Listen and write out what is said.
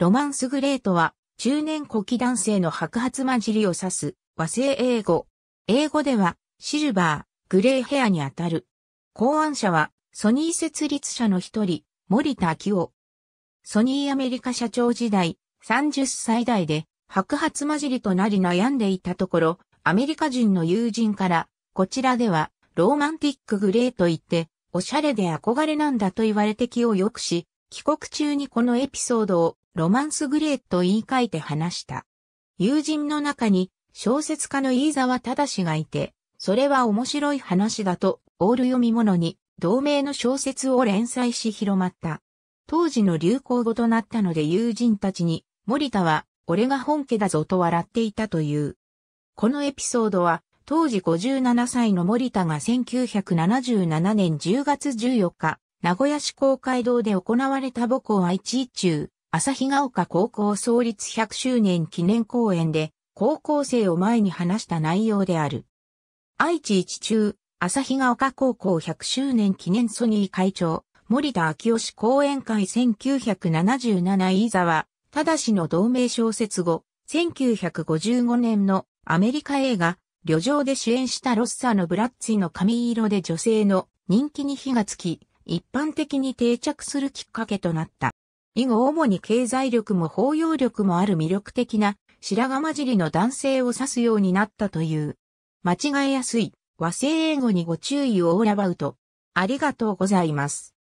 ロマンスグレートは、中年古希男性の白髪混じりを指す和製英語。英語では、シルバー、グレーヘアにあたる。考案者は、ソニー設立者の一人、森田明夫。ソニーアメリカ社長時代、30歳代で、白髪混じりとなり悩んでいたところ、アメリカ人の友人から、こちらでは、ローマンティックグレーと言って、おしゃれで憧れなんだと言われて気を良くし、帰国中にこのエピソードをロマンスグレーと言い換えて話した。友人の中に小説家の飯沢正がいて、それは面白い話だとオール読み物に同名の小説を連載し広まった。当時の流行語となったので友人たちに、森田は俺が本家だぞと笑っていたという。このエピソードは当時57歳の森田が1977年10月14日、名古屋市公会堂で行われた母校愛知一中、朝日ヶ丘高校創立100周年記念公演で、高校生を前に話した内容である。愛知一中、朝日ヶ丘高校100周年記念ソニー会長、森田昭義講演会1977飯沢、正の同名小説後、1955年のアメリカ映画、旅情で主演したロッサのブラッツィの髪色で女性の人気に火がつき、一般的に定着するきっかけとなった。以後主に経済力も包容力もある魅力的な白髪混じりの男性を指すようになったという。間違えやすい和製英語にご注意をオーラバウト。ありがとうございます。